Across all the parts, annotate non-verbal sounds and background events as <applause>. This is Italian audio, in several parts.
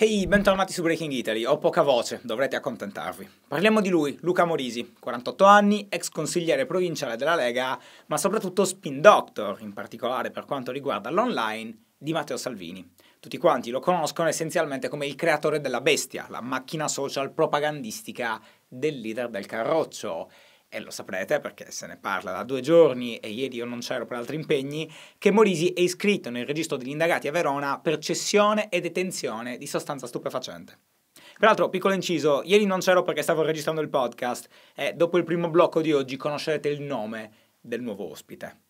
Ehi, hey, bentornati su Breaking Italy, ho poca voce, dovrete accontentarvi. Parliamo di lui, Luca Morisi, 48 anni, ex consigliere provinciale della Lega, ma soprattutto spin doctor, in particolare per quanto riguarda l'online, di Matteo Salvini. Tutti quanti lo conoscono essenzialmente come il creatore della bestia, la macchina social propagandistica del leader del Carroccio e lo saprete perché se ne parla da due giorni e ieri io non c'ero per altri impegni, che Morisi è iscritto nel registro degli indagati a Verona per cessione e detenzione di sostanza stupefacente. Peraltro, piccolo inciso, ieri non c'ero perché stavo registrando il podcast e dopo il primo blocco di oggi conoscerete il nome del nuovo ospite.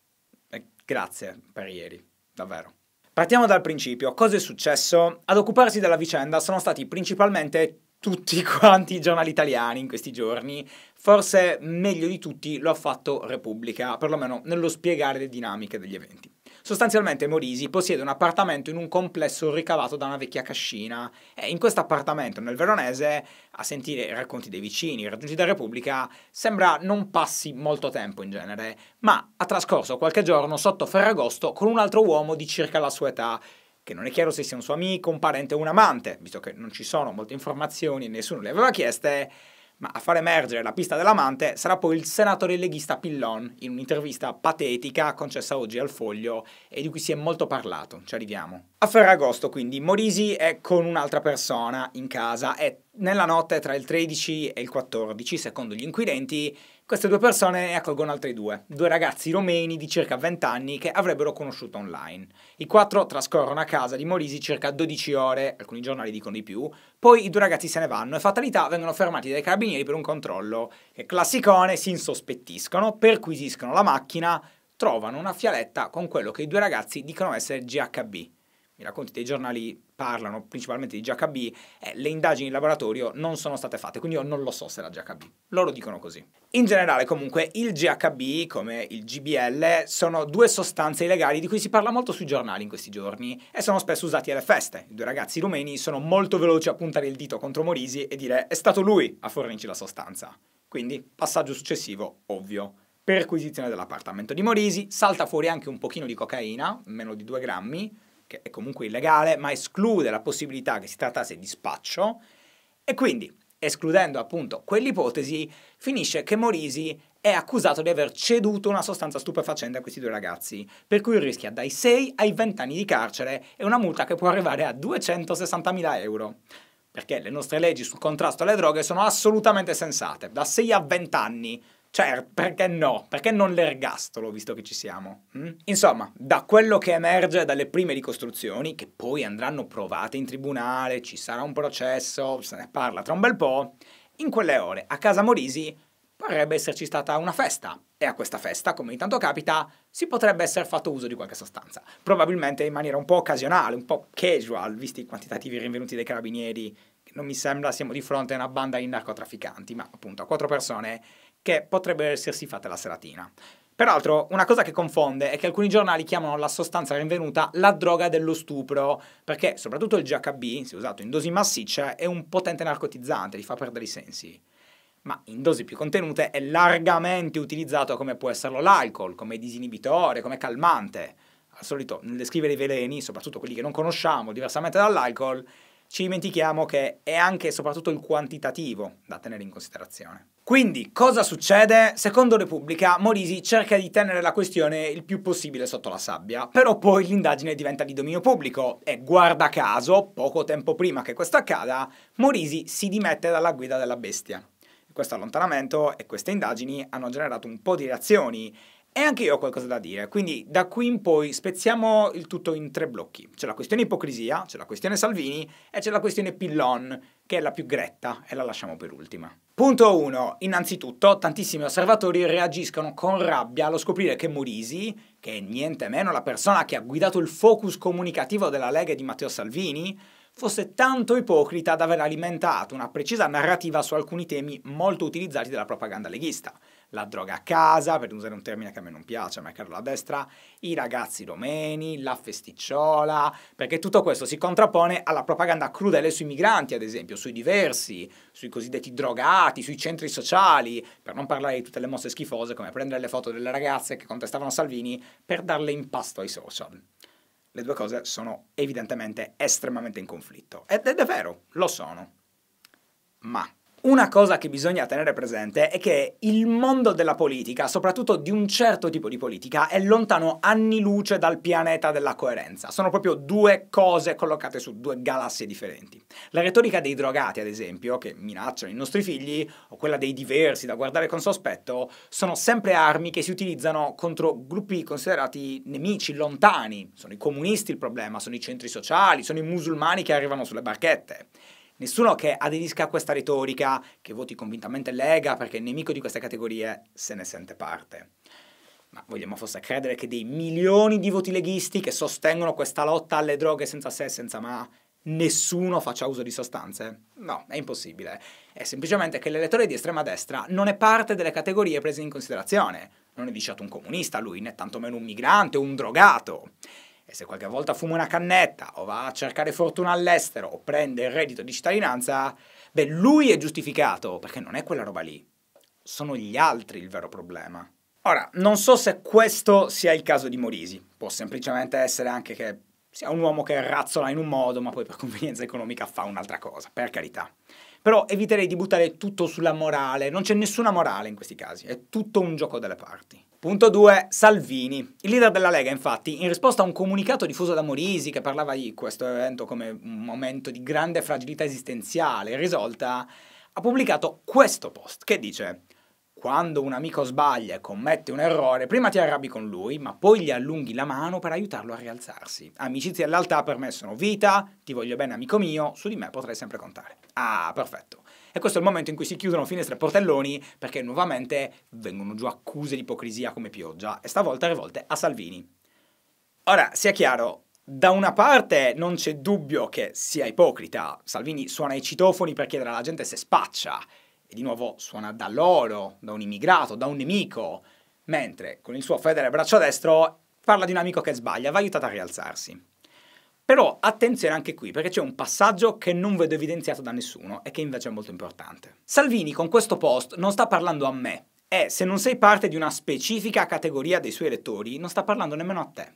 E grazie per ieri, davvero. Partiamo dal principio. Cosa è successo? Ad occuparsi della vicenda sono stati principalmente tutti <laughs> quanti i giornali italiani in questi giorni. Forse meglio di tutti lo ha fatto Repubblica, perlomeno nello spiegare le dinamiche degli eventi. Sostanzialmente Morisi possiede un appartamento in un complesso ricavato da una vecchia cascina e in questo appartamento nel veronese, a sentire i racconti dei vicini raggiunti da Repubblica, sembra non passi molto tempo in genere, ma ha trascorso qualche giorno sotto Ferragosto con un altro uomo di circa la sua età, che non è chiaro se sia un suo amico, un parente o un amante, visto che non ci sono molte informazioni, e nessuno le aveva chieste, ma a far emergere la pista dell'amante sarà poi il senatore leghista Pillon, in un'intervista patetica concessa oggi al Foglio e di cui si è molto parlato, ci arriviamo. A Ferragosto quindi Morisi è con un'altra persona in casa e nella notte tra il 13 e il 14, secondo gli inquirenti, queste due persone ne accolgono altre due, due ragazzi romeni di circa 20 anni che avrebbero conosciuto online. I quattro trascorrono a casa di Morisi circa 12 ore, alcuni giornali dicono di più, poi i due ragazzi se ne vanno e fatalità vengono fermati dai carabinieri per un controllo. Che classicone, si insospettiscono, perquisiscono la macchina, trovano una fialetta con quello che i due ragazzi dicono essere GHB, i racconti dei giornali parlano principalmente di GHB, eh, le indagini in laboratorio non sono state fatte, quindi io non lo so se era GHB. Loro dicono così. In generale, comunque, il GHB, come il GBL, sono due sostanze illegali di cui si parla molto sui giornali in questi giorni e sono spesso usati alle feste. I due ragazzi rumeni sono molto veloci a puntare il dito contro Morisi e dire è stato lui a fornirci la sostanza. Quindi, passaggio successivo, ovvio perquisizione dell'appartamento di Morisi, salta fuori anche un pochino di cocaina, meno di 2 grammi, che è comunque illegale, ma esclude la possibilità che si trattasse di spaccio e quindi, escludendo appunto quell'ipotesi, finisce che Morisi è accusato di aver ceduto una sostanza stupefacente a questi due ragazzi, per cui rischia dai 6 ai 20 anni di carcere e una multa che può arrivare a 260.000 euro. Perché le nostre leggi sul contrasto alle droghe sono assolutamente sensate, da 6 a 20 anni, cioè, perché no? Perché non l'ergastolo, visto che ci siamo? Mm? Insomma, da quello che emerge dalle prime ricostruzioni, che poi andranno provate in tribunale, ci sarà un processo, se ne parla tra un bel po', in quelle ore a casa Morisi parrebbe esserci stata una festa. E a questa festa, come intanto capita, si potrebbe essere fatto uso di qualche sostanza. Probabilmente in maniera un po' occasionale, un po' casual, visti i quantitativi rinvenuti dai carabinieri. che Non mi sembra siamo di fronte a una banda di narcotrafficanti, ma appunto a quattro persone che potrebbe essersi fatta la seratina. Peraltro, una cosa che confonde è che alcuni giornali chiamano la sostanza rinvenuta la droga dello stupro, perché soprattutto il GHB, se usato in dosi massicce, è un potente narcotizzante, gli fa perdere i sensi. Ma in dosi più contenute è largamente utilizzato come può esserlo l'alcol, come disinibitore, come calmante. Al solito, nel descrivere i veleni, soprattutto quelli che non conosciamo, diversamente dall'alcol, ci dimentichiamo che è anche e soprattutto il quantitativo da tenere in considerazione. Quindi cosa succede? Secondo Repubblica, Morisi cerca di tenere la questione il più possibile sotto la sabbia, però poi l'indagine diventa di dominio pubblico e guarda caso, poco tempo prima che questo accada, Morisi si dimette dalla guida della bestia. Questo allontanamento e queste indagini hanno generato un po' di reazioni e anche io ho qualcosa da dire, quindi da qui in poi spezziamo il tutto in tre blocchi. C'è la questione ipocrisia, c'è la questione Salvini e c'è la questione Pillon che è la più gretta e la lasciamo per ultima. Punto 1. Innanzitutto, tantissimi osservatori reagiscono con rabbia allo scoprire che Morisi, che è niente meno la persona che ha guidato il focus comunicativo della Lega di Matteo Salvini, fosse tanto ipocrita da aver alimentato una precisa narrativa su alcuni temi molto utilizzati dalla propaganda leghista la droga a casa, per usare un termine che a me non piace, ma è caro la destra, i ragazzi romeni, la festicciola, perché tutto questo si contrappone alla propaganda crudele sui migranti, ad esempio, sui diversi, sui cosiddetti drogati, sui centri sociali, per non parlare di tutte le mosse schifose come prendere le foto delle ragazze che contestavano Salvini per darle in pasto ai social. Le due cose sono evidentemente estremamente in conflitto. Ed è vero, lo sono. Ma una cosa che bisogna tenere presente è che il mondo della politica, soprattutto di un certo tipo di politica, è lontano anni luce dal pianeta della coerenza. Sono proprio due cose collocate su due galassie differenti. La retorica dei drogati, ad esempio, che minacciano i nostri figli, o quella dei diversi da guardare con sospetto, sono sempre armi che si utilizzano contro gruppi considerati nemici, lontani. Sono i comunisti il problema, sono i centri sociali, sono i musulmani che arrivano sulle barchette. Nessuno che aderisca a questa retorica, che voti convintamente Lega perché è nemico di queste categorie, se ne sente parte. Ma vogliamo forse credere che dei milioni di voti leghisti che sostengono questa lotta alle droghe senza se e senza ma nessuno faccia uso di sostanze? No, è impossibile. È semplicemente che l'elettore di estrema destra non è parte delle categorie prese in considerazione. Non è diciato un comunista lui, né tantomeno un migrante o un drogato e se qualche volta fuma una cannetta o va a cercare fortuna all'estero o prende il reddito di cittadinanza, beh, lui è giustificato perché non è quella roba lì. Sono gli altri il vero problema. Ora, non so se questo sia il caso di Morisi, può semplicemente essere anche che sia un uomo che razzola in un modo, ma poi per convenienza economica fa un'altra cosa, per carità. Però eviterei di buttare tutto sulla morale, non c'è nessuna morale in questi casi, è tutto un gioco delle parti. Punto 2. Salvini. Il leader della Lega, infatti, in risposta a un comunicato diffuso da Morisi che parlava di questo evento come un momento di grande fragilità esistenziale risolta, ha pubblicato questo post che dice quando un amico sbaglia e commette un errore, prima ti arrabbi con lui, ma poi gli allunghi la mano per aiutarlo a rialzarsi. Amicizia e lealtà per me sono vita, ti voglio bene amico mio, su di me potrai sempre contare. Ah, perfetto. E questo è il momento in cui si chiudono finestre e portelloni perché nuovamente vengono giù accuse di ipocrisia come pioggia e stavolta rivolte a Salvini. Ora, sia chiaro, da una parte non c'è dubbio che sia ipocrita, Salvini suona i citofoni per chiedere alla gente se spaccia, e di nuovo suona da loro, da un immigrato, da un nemico, mentre con il suo fedele braccio destro parla di un amico che sbaglia, va aiutato a rialzarsi. Però attenzione anche qui, perché c'è un passaggio che non vedo evidenziato da nessuno e che invece è molto importante. Salvini con questo post non sta parlando a me, e se non sei parte di una specifica categoria dei suoi elettori, non sta parlando nemmeno a te.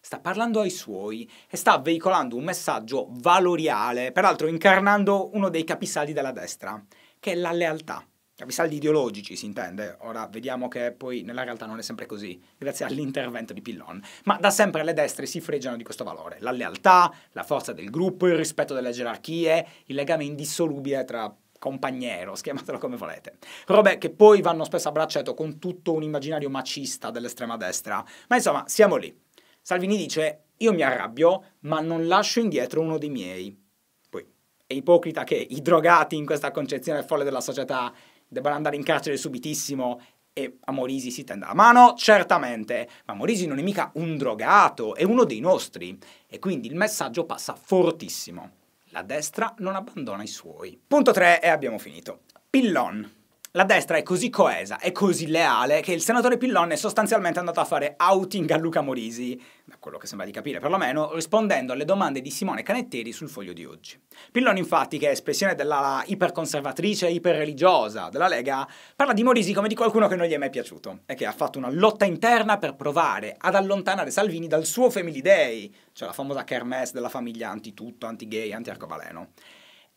Sta parlando ai suoi e sta veicolando un messaggio valoriale, peraltro incarnando uno dei capisaldi della destra, che è la lealtà. Capisaldi cioè, ideologici si intende, ora vediamo che poi nella realtà non è sempre così, grazie all'intervento di Pillon, ma da sempre le destre si fregiano di questo valore, la lealtà, la forza del gruppo, il rispetto delle gerarchie, il legame indissolubile tra compagnero, schiamatelo come volete. Robe che poi vanno spesso a braccetto con tutto un immaginario macista dell'estrema destra, ma insomma siamo lì. Salvini dice io mi arrabbio ma non lascio indietro uno dei miei. Poi è ipocrita che i drogati in questa concezione folle della società debbano andare in carcere subitissimo e a Morisi si tende la mano, certamente, ma Morisi non è mica un drogato, è uno dei nostri e quindi il messaggio passa fortissimo. La destra non abbandona i suoi. Punto 3 e abbiamo finito. Pillon. La destra è così coesa, è così leale, che il senatore Pillon è sostanzialmente andato a fare outing a Luca Morisi, da quello che sembra di capire perlomeno, rispondendo alle domande di Simone Canetteri sul foglio di oggi. Pillon, infatti, che è espressione della iperconservatrice e iperreligiosa della Lega, parla di Morisi come di qualcuno che non gli è mai piaciuto e che ha fatto una lotta interna per provare ad allontanare Salvini dal suo Family Day, cioè la famosa kermesse della famiglia anti tutto, anti gay, anti arcobaleno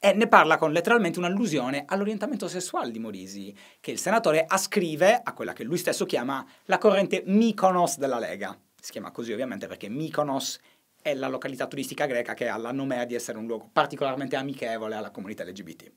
e eh, ne parla con letteralmente un'allusione all'orientamento sessuale di Morisi, che il senatore ascrive a quella che lui stesso chiama la corrente Mykonos della Lega. Si chiama così ovviamente perché Mykonos è la località turistica greca che ha la nomea di essere un luogo particolarmente amichevole alla comunità LGBT.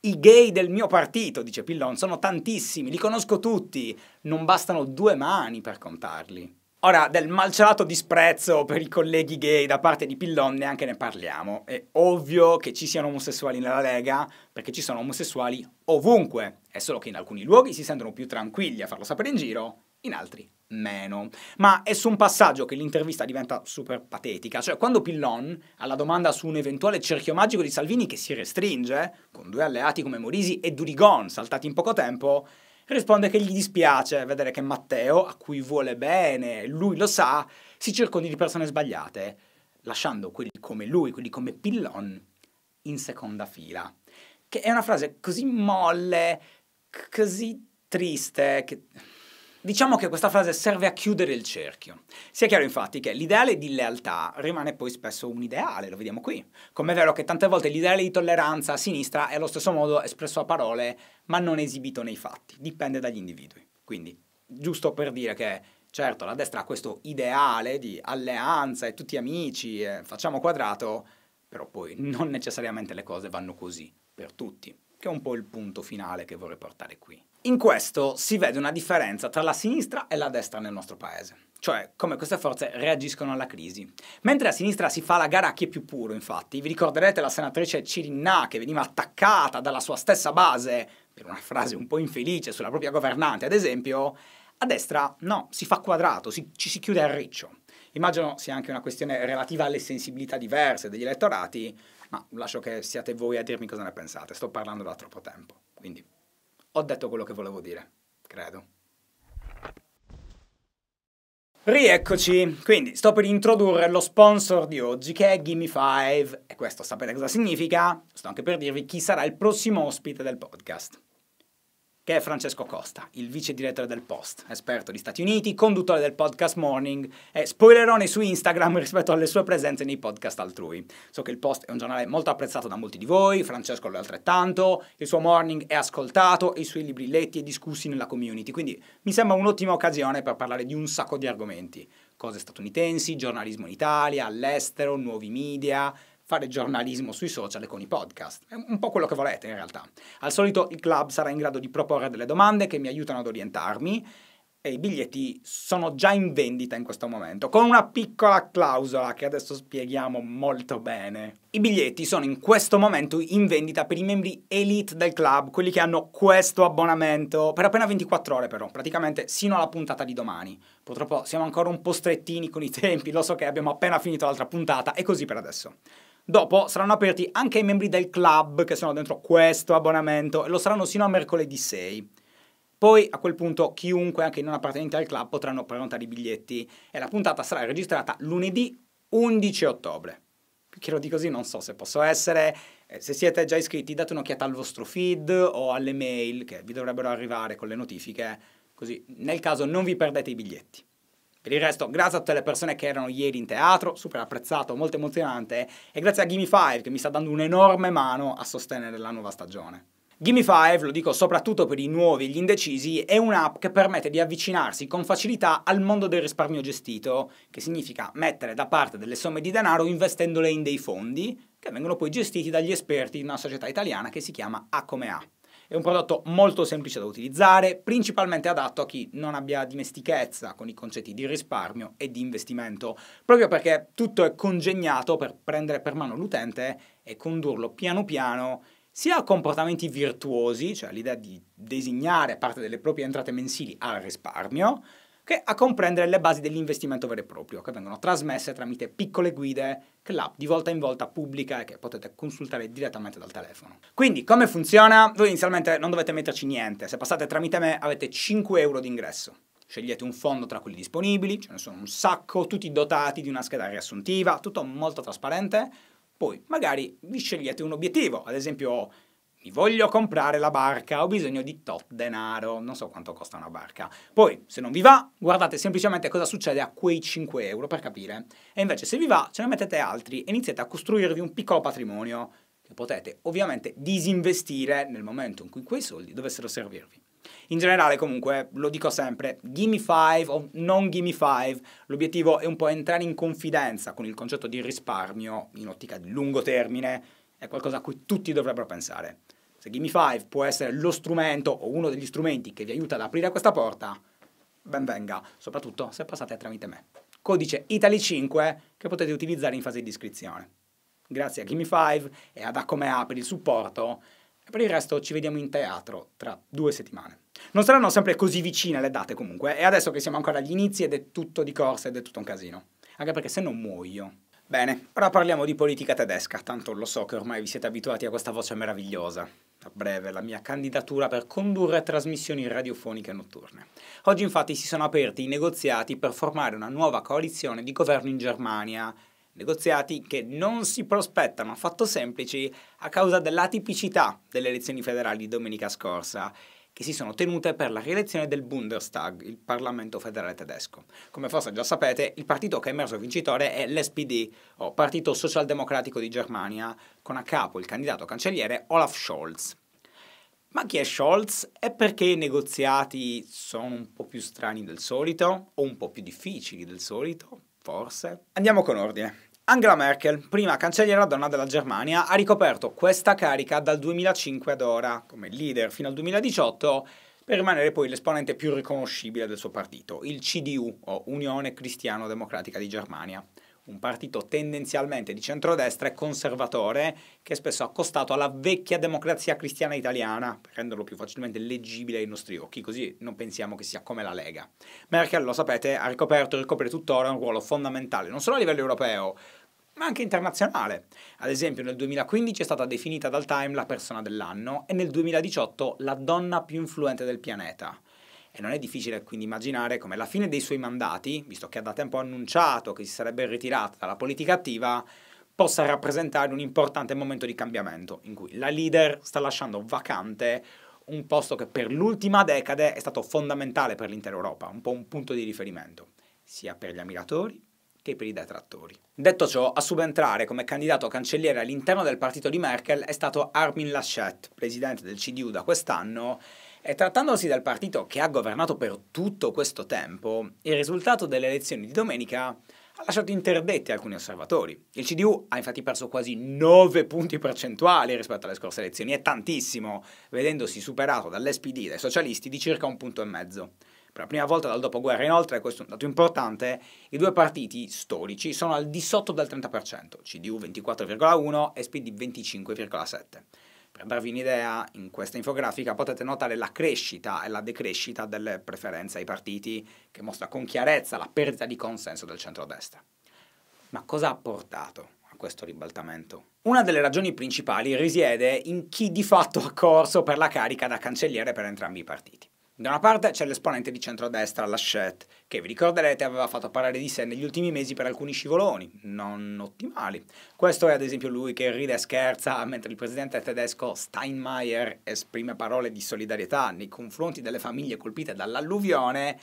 I gay del mio partito, dice Pillon, sono tantissimi, li conosco tutti, non bastano due mani per contarli. Ora, del malcelato disprezzo per i colleghi gay da parte di Pillon neanche ne parliamo. È ovvio che ci siano omosessuali nella Lega, perché ci sono omosessuali ovunque. È solo che in alcuni luoghi si sentono più tranquilli a farlo sapere in giro, in altri meno. Ma è su un passaggio che l'intervista diventa super patetica, cioè quando Pillon, alla domanda su un eventuale cerchio magico di Salvini che si restringe, con due alleati come Morisi e Durigon saltati in poco tempo, risponde che gli dispiace vedere che Matteo, a cui vuole bene, lui lo sa, si circondi di persone sbagliate, lasciando quelli come lui, quelli come Pillon, in seconda fila. Che è una frase così molle, così triste, che Diciamo che questa frase serve a chiudere il cerchio. Sia chiaro infatti che l'ideale di lealtà rimane poi spesso un ideale, lo vediamo qui. Come è vero che tante volte l'ideale di tolleranza a sinistra è allo stesso modo espresso a parole, ma non esibito nei fatti, dipende dagli individui. Quindi, giusto per dire che certo la destra ha questo ideale di alleanza e tutti amici, e facciamo quadrato, però poi non necessariamente le cose vanno così per tutti, che è un po' il punto finale che vorrei portare qui. In questo si vede una differenza tra la sinistra e la destra nel nostro paese cioè come queste forze reagiscono alla crisi. Mentre a sinistra si fa la gara a chi è più puro, infatti, vi ricorderete la senatrice Cirinna che veniva attaccata dalla sua stessa base per una frase un po' infelice sulla propria governante, ad esempio, a destra no, si fa quadrato, si, ci si chiude al riccio. Immagino sia anche una questione relativa alle sensibilità diverse degli elettorati, ma lascio che siate voi a dirmi cosa ne pensate, sto parlando da troppo tempo, quindi ho detto quello che volevo dire, credo. Rieccoci, quindi sto per introdurre lo sponsor di oggi che è Gimme 5 e questo sapete cosa significa? Sto anche per dirvi chi sarà il prossimo ospite del podcast che è Francesco Costa, il vice direttore del Post, esperto di Stati Uniti, conduttore del podcast Morning e spoilerone su Instagram <laughs> rispetto alle sue presenze nei podcast altrui. So che il Post è un giornale molto apprezzato da molti di voi, Francesco lo è altrettanto, il suo Morning è ascoltato e i suoi libri letti e discussi nella community, quindi mi sembra un'ottima occasione per parlare di un sacco di argomenti. Cose statunitensi, giornalismo in Italia, all'estero, nuovi media, fare giornalismo sui social e con i podcast. È un po' quello che volete in realtà. Al solito il club sarà in grado di proporre delle domande che mi aiutano ad orientarmi e i biglietti sono già in vendita in questo momento, con una piccola clausola che adesso spieghiamo molto bene. I biglietti sono in questo momento in vendita per i membri elite del club, quelli che hanno questo abbonamento, per appena 24 ore però, praticamente sino alla puntata di domani. Purtroppo siamo ancora un po' strettini con i tempi, lo so che abbiamo appena finito l'altra puntata, e così per adesso. Dopo saranno aperti anche ai membri del club che sono dentro questo abbonamento e lo saranno sino a mercoledì 6. Poi a quel punto chiunque, anche non appartenente al club, potranno prenotare i biglietti e la puntata sarà registrata lunedì 11 ottobre. Che lo di così non so se posso essere. Eh, se siete già iscritti date un'occhiata al vostro feed o alle mail che vi dovrebbero arrivare con le notifiche, così nel caso non vi perdete i biglietti. Per il resto, grazie a tutte le persone che erano ieri in teatro, super apprezzato, molto emozionante, e grazie a Gimme 5 che mi sta dando un'enorme mano a sostenere la nuova stagione. Gimme 5, lo dico soprattutto per i nuovi e gli indecisi, è un'app che permette di avvicinarsi con facilità al mondo del risparmio gestito, che significa mettere da parte delle somme di denaro investendole in dei fondi, che vengono poi gestiti dagli esperti di una società italiana che si chiama A come A. È un prodotto molto semplice da utilizzare, principalmente adatto a chi non abbia dimestichezza con i concetti di risparmio e di investimento, proprio perché tutto è congegnato per prendere per mano l'utente e condurlo piano piano sia a comportamenti virtuosi, cioè l'idea di designare parte delle proprie entrate mensili al risparmio, che a comprendere le basi dell'investimento vero e proprio, che vengono trasmesse tramite piccole guide che l'app di volta in volta pubblica e che potete consultare direttamente dal telefono. Quindi, come funziona? Voi inizialmente non dovete metterci niente, se passate tramite me avete 5 euro di ingresso scegliete un fondo tra quelli disponibili, ce ne sono un sacco, tutti dotati di una scheda riassuntiva, tutto molto trasparente. Poi magari vi scegliete un obiettivo, ad esempio ti voglio comprare la barca, ho bisogno di tot denaro, non so quanto costa una barca. Poi, se non vi va, guardate semplicemente cosa succede a quei 5 euro per capire. E invece, se vi va, ce ne mettete altri e iniziate a costruirvi un piccolo patrimonio che potete ovviamente disinvestire nel momento in cui quei soldi dovessero servirvi. In generale, comunque, lo dico sempre, gimme 5 o non gimme 5, l'obiettivo è un po' entrare in confidenza con il concetto di risparmio in ottica di lungo termine, è qualcosa a cui tutti dovrebbero pensare se Gimme 5 può essere lo strumento o uno degli strumenti che vi aiuta ad aprire questa porta, ben venga, soprattutto se passate tramite me. Codice Italy 5 che potete utilizzare in fase di iscrizione. Grazie a Gimme 5 e ad Acomea per il supporto e per il resto ci vediamo in teatro tra due settimane. Non saranno sempre così vicine le date comunque e adesso che siamo ancora agli inizi ed è tutto di corsa ed è tutto un casino. Anche perché se no muoio. Bene, ora parliamo di politica tedesca, tanto lo so che ormai vi siete abituati a questa voce meravigliosa a breve la mia candidatura per condurre trasmissioni radiofoniche notturne. Oggi infatti si sono aperti i negoziati per formare una nuova coalizione di governo in Germania, negoziati che non si prospettano affatto semplici a causa dell'atipicità delle elezioni federali di domenica scorsa che si sono tenute per la rielezione del Bundestag, il Parlamento federale tedesco. Come forse già sapete, il partito che è emerso vincitore è l'SPD, o Partito Socialdemocratico di Germania, con a capo il candidato cancelliere Olaf Scholz. Ma chi è Scholz e perché i negoziati sono un po' più strani del solito, o un po' più difficili del solito, forse? Andiamo con ordine. Angela Merkel, prima cancelliera donna della Germania, ha ricoperto questa carica dal 2005 ad ora, come leader fino al 2018, per rimanere poi l'esponente più riconoscibile del suo partito, il CDU, o Unione Cristiano Democratica di Germania, un partito tendenzialmente di centrodestra e conservatore che è spesso accostato alla vecchia democrazia cristiana italiana, per renderlo più facilmente leggibile ai nostri occhi, così non pensiamo che sia come la Lega. Merkel, lo sapete, ha ricoperto e ricopre tuttora un ruolo fondamentale, non solo a livello europeo, ma anche internazionale. Ad esempio nel 2015 è stata definita dal Time la persona dell'anno e nel 2018 la donna più influente del pianeta. E non è difficile quindi immaginare come alla fine dei suoi mandati, visto che ha da tempo annunciato che si sarebbe ritirata dalla politica attiva, possa rappresentare un importante momento di cambiamento, in cui la leader sta lasciando vacante un posto che per l'ultima decade è stato fondamentale per l'intera Europa, un po' un punto di riferimento, sia per gli ammiratori che i detrattori. Detto ciò, a subentrare come candidato cancelliere all'interno del partito di Merkel è stato Armin Laschet, presidente del CDU da quest'anno, e trattandosi del partito che ha governato per tutto questo tempo, il risultato delle elezioni di domenica ha lasciato interdetti alcuni osservatori. Il CDU ha infatti perso quasi 9 punti percentuali rispetto alle scorse elezioni, è tantissimo, vedendosi superato dall'SPD e dai socialisti di circa un punto e mezzo. Per la prima volta dal dopoguerra inoltre, questo è un dato importante, i due partiti storici sono al di sotto del 30%, CDU 24,1 e SPD 25,7%. Per darvi un'idea, in questa infografica potete notare la crescita e la decrescita delle preferenze ai partiti, che mostra con chiarezza la perdita di consenso del centrodestra. Ma cosa ha portato a questo ribaltamento? Una delle ragioni principali risiede in chi di fatto ha corso per la carica da cancelliere per entrambi i partiti. Da una parte c'è l'esponente di centrodestra Lachette, che vi ricorderete aveva fatto parlare di sé negli ultimi mesi per alcuni scivoloni, non ottimali. Questo è ad esempio lui che ride e scherza mentre il presidente tedesco Steinmeier esprime parole di solidarietà nei confronti delle famiglie colpite dall'alluvione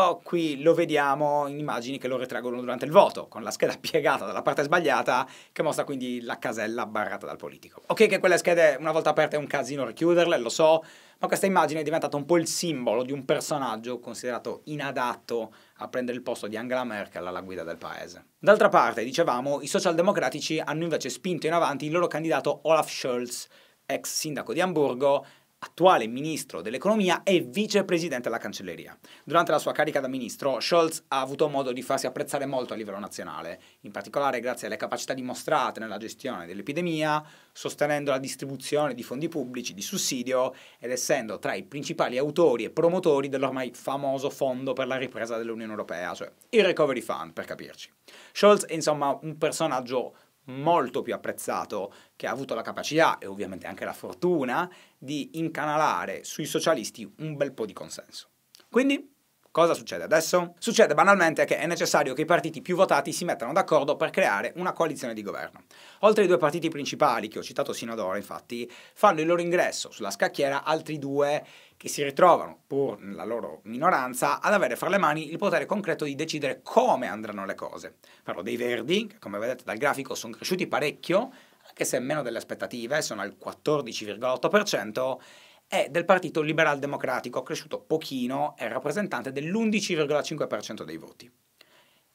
Oh, qui lo vediamo in immagini che lo ritraggono durante il voto, con la scheda <laughs> piegata dalla parte sbagliata, che mostra quindi la casella barrata dal politico. Ok che quelle schede una volta aperte è un casino richiuderle, lo so, ma questa immagine è diventata un po' il simbolo di un personaggio considerato inadatto a prendere il posto di Angela Merkel alla guida del paese. D'altra parte, dicevamo, i socialdemocratici hanno invece spinto in avanti il loro candidato Olaf Scholz, ex sindaco di Amburgo, attuale ministro dell'economia e vicepresidente della cancelleria. Durante la sua carica da ministro, Scholz ha avuto modo di farsi apprezzare molto a livello nazionale, in particolare grazie alle capacità dimostrate nella gestione dell'epidemia, sostenendo la distribuzione di fondi pubblici di sussidio ed essendo tra i principali autori e promotori dell'ormai famoso fondo per la ripresa dell'Unione Europea, cioè il Recovery Fund per capirci. Scholz è insomma un personaggio molto più apprezzato, che ha avuto la capacità e ovviamente anche la fortuna di incanalare sui socialisti un bel po' di consenso. Quindi Cosa succede adesso? Succede banalmente che è necessario che i partiti più votati si mettano d'accordo per creare una coalizione di governo. Oltre ai due partiti principali che ho citato sino ad ora, infatti, fanno il loro ingresso sulla scacchiera altri due che si ritrovano, pur nella loro minoranza, ad avere fra le mani il potere concreto di decidere come andranno le cose. Parlo dei Verdi, che come vedete dal grafico sono cresciuti parecchio, anche se meno delle aspettative, sono al 14,8%, è del Partito Liberal Democratico, cresciuto pochino, è rappresentante dell'11,5% dei voti.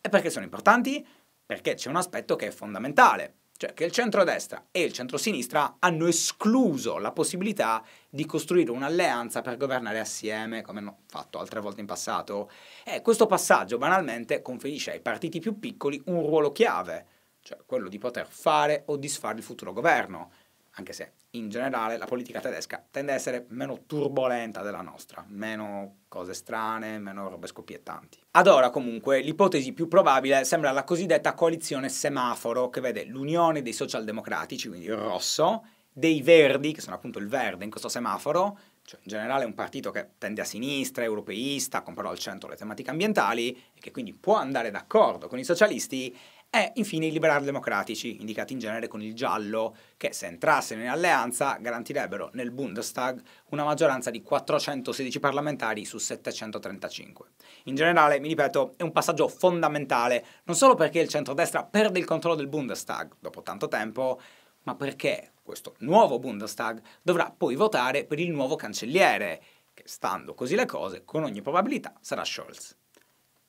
E perché sono importanti? Perché c'è un aspetto che è fondamentale, cioè che il centrodestra e il centrosinistra hanno escluso la possibilità di costruire un'alleanza per governare assieme, come hanno fatto altre volte in passato. E questo passaggio banalmente conferisce ai partiti più piccoli un ruolo chiave cioè quello di poter fare o disfare il futuro governo, anche se in generale la politica tedesca tende a essere meno turbolenta della nostra, meno cose strane, meno robe scoppiettanti. Ad ora comunque l'ipotesi più probabile sembra la cosiddetta coalizione semaforo che vede l'unione dei socialdemocratici, quindi il rosso, dei verdi, che sono appunto il verde in questo semaforo, cioè in generale un partito che tende a sinistra, europeista, con però al centro le tematiche ambientali e che quindi può andare d'accordo con i socialisti e infine i liberal democratici, indicati in genere con il giallo, che se entrassero in alleanza garantirebbero nel Bundestag una maggioranza di 416 parlamentari su 735. In generale, mi ripeto, è un passaggio fondamentale, non solo perché il centrodestra perde il controllo del Bundestag dopo tanto tempo, ma perché questo nuovo Bundestag dovrà poi votare per il nuovo cancelliere, che stando così le cose, con ogni probabilità sarà Scholz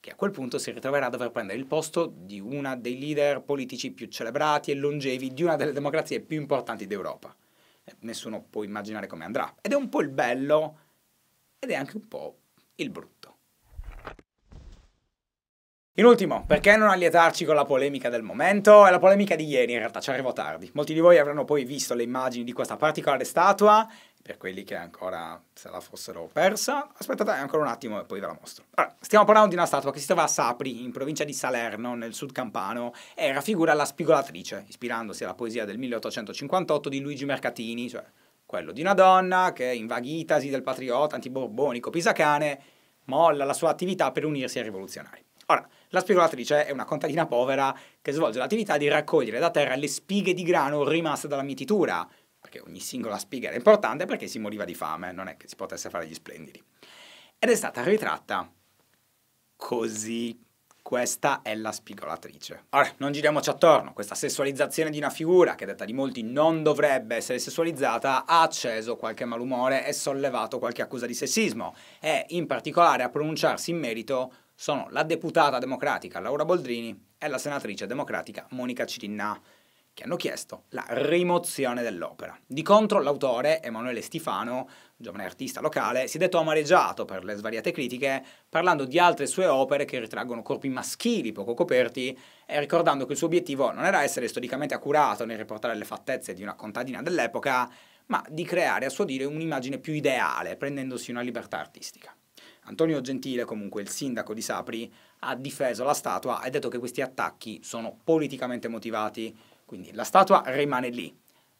che a quel punto si ritroverà a dover prendere il posto di una dei leader politici più celebrati e longevi di una delle democrazie più importanti d'Europa. Eh, nessuno può immaginare come andrà. Ed è un po' il bello ed è anche un po' il brutto. In ultimo, perché non allietarci con la polemica del momento? È la polemica di ieri in realtà, ci arrivo tardi. Molti di voi avranno poi visto le immagini di questa particolare statua, per quelli che ancora se la fossero persa. Aspettate ancora un attimo e poi ve la mostro. Allora, stiamo parlando di una statua che si trova a Sapri, in provincia di Salerno, nel sud campano, e raffigura la spigolatrice, ispirandosi alla poesia del 1858 di Luigi Mercatini, cioè quello di una donna che, invaghitasi del patriota antiborbonico pisacane, molla la sua attività per unirsi ai rivoluzionari. Ora, la spigolatrice è una contadina povera che svolge l'attività di raccogliere da terra le spighe di grano rimaste dalla mietitura, perché ogni singola spiga era importante perché si moriva di fame, non è che si potesse fare gli splendidi. Ed è stata ritratta così. Questa è la spigolatrice. Ora, non giriamoci attorno, questa sessualizzazione di una figura, che detta di molti non dovrebbe essere sessualizzata, ha acceso qualche malumore e sollevato qualche accusa di sessismo, e in particolare a pronunciarsi in merito sono la deputata democratica Laura Boldrini e la senatrice democratica Monica Cirinna, che hanno chiesto la rimozione dell'opera. Di contro l'autore, Emanuele Stifano, giovane artista locale, si è detto amareggiato per le svariate critiche, parlando di altre sue opere che ritraggono corpi maschili poco coperti e ricordando che il suo obiettivo non era essere storicamente accurato nel riportare le fattezze di una contadina dell'epoca, ma di creare a suo dire un'immagine più ideale, prendendosi una libertà artistica. Antonio Gentile, comunque il sindaco di Sapri, ha difeso la statua e ha detto che questi attacchi sono politicamente motivati, quindi la statua rimane lì.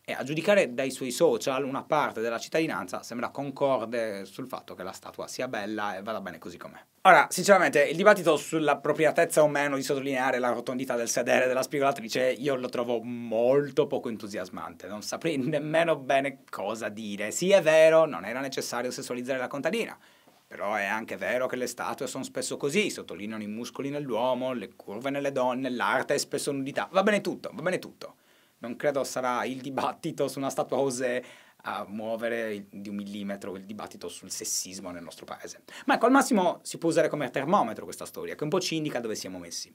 E a giudicare dai suoi social, una parte della cittadinanza sembra concorde sul fatto che la statua sia bella e vada bene così com'è. Ora, sinceramente, il dibattito sull'appropriatezza o meno di sottolineare la rotondità del sedere della spigolatrice io lo trovo molto poco entusiasmante. Non saprei nemmeno bene cosa dire. Sì, è vero, non era necessario sessualizzare la contadina. Però è anche vero che le statue sono spesso così, sottolineano i muscoli nell'uomo, le curve nelle donne, l'arte è spesso nudità. Va bene tutto, va bene tutto. Non credo sarà il dibattito su una statua José a muovere di un millimetro il dibattito sul sessismo nel nostro paese. Ma ecco, al massimo si può usare come termometro questa storia, che un po' ci indica dove siamo messi.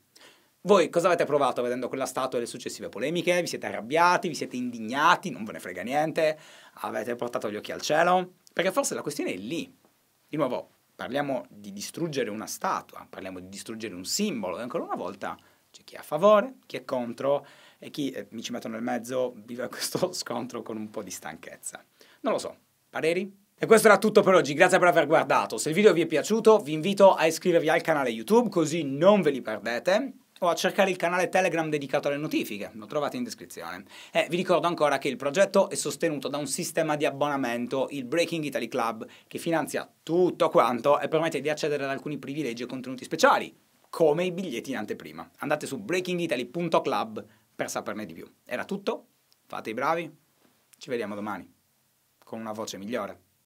Voi cosa avete provato vedendo quella statua e le successive polemiche? Vi siete arrabbiati? Vi siete indignati? Non ve ne frega niente? Avete portato gli occhi al cielo? Perché forse la questione è lì di nuovo parliamo di distruggere una statua, parliamo di distruggere un simbolo e ancora una volta c'è chi è a favore, chi è contro e chi, eh, mi ci metto nel mezzo, vive questo <laughs> scontro con un po' di stanchezza. Non lo so, pareri? E questo era tutto per oggi, grazie per aver guardato. Se il video vi è piaciuto vi invito a iscrivervi al canale YouTube così non ve li perdete o a cercare il canale Telegram dedicato alle notifiche, lo trovate in descrizione. E eh, vi ricordo ancora che il progetto è sostenuto da un sistema di abbonamento, il Breaking Italy Club, che finanzia tutto quanto e permette di accedere ad alcuni privilegi e contenuti speciali, come i biglietti in anteprima. Andate su breakingitaly.club per saperne di più. Era tutto, fate i bravi, ci vediamo domani, con una voce migliore.